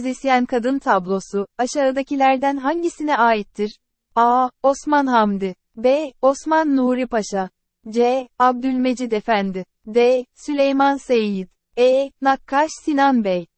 müzisyen kadın tablosu, aşağıdakilerden hangisine aittir? A. Osman Hamdi. B. Osman Nuri Paşa. C. Abdülmecid Efendi. D. Süleyman Seyit. E. Nakkaş Sinan Bey.